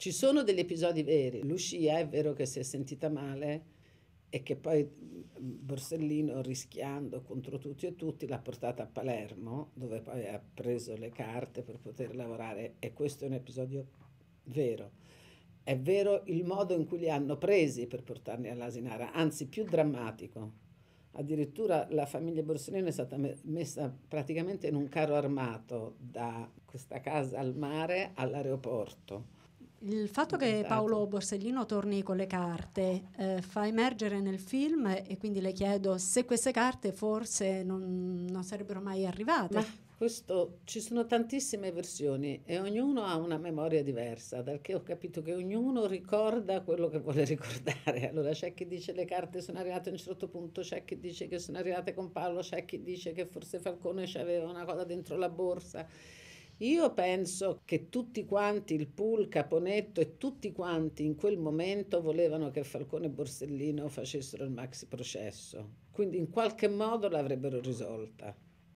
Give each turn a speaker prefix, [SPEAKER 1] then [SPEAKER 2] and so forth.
[SPEAKER 1] Ci sono degli episodi veri. Lucia è vero che si è sentita male e che poi mm, Borsellino, rischiando contro tutti e tutti, l'ha portata a Palermo, dove poi ha preso le carte per poter lavorare. E questo è un episodio vero. È vero il modo in cui li hanno presi per portarli all'Asinara, anzi più drammatico. Addirittura la famiglia Borsellino è stata messa praticamente in un carro armato da questa casa al mare all'aeroporto
[SPEAKER 2] il fatto che Paolo Borsellino torni con le carte eh, fa emergere nel film e quindi le chiedo se queste carte forse non, non sarebbero mai arrivate. Ma
[SPEAKER 1] questo, ci sono tantissime versioni e ognuno ha una memoria diversa, dal che ho capito che ognuno ricorda quello che vuole ricordare. Allora c'è chi dice le carte sono arrivate a un certo punto, c'è chi dice che sono arrivate con Paolo, c'è chi dice che forse Falcone ci aveva una cosa dentro la borsa io penso che tutti quanti, il Pool, Caponetto e tutti quanti in quel momento volevano che Falcone e Borsellino facessero il maxi processo, quindi in qualche modo l'avrebbero risolta.